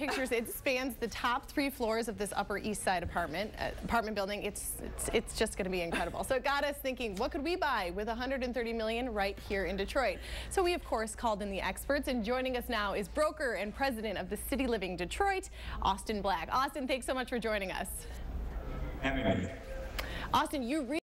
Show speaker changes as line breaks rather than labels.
pictures. It spans the top three floors of this Upper East Side apartment uh, apartment building. It's, it's it's just going to be incredible. So it got us thinking, what could we buy with 130 million right here in Detroit? So we of course called in the experts, and joining us now is broker and president of the City Living Detroit, Austin Black. Austin, thanks so much for joining us.
Having
Austin, you.